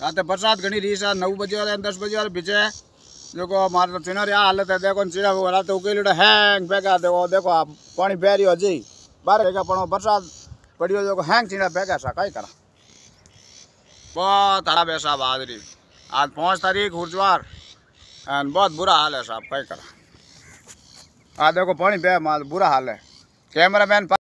रात बरसात घनी रही है नौ बजे वाले दस बजे वाले ભીજે देखो हमारे तो चिन्हर यहाँ हालत है देखो चिन्हर वाला तो उकेली हैंग फेंका देखो देखो आप पानी बह रही हो जी बाहर फेंका पड़ो बरसात पड़ी हो देखो हैंग चिन्ह फेंका सा कहीं करा बहुत हरा है साहब आज रही आज पाँच तारीख हुरजवार एंड बहुत बुरा हाल है साहब कहीं करा आज देखो पानी बह बुरा हाल है कैमरा मैन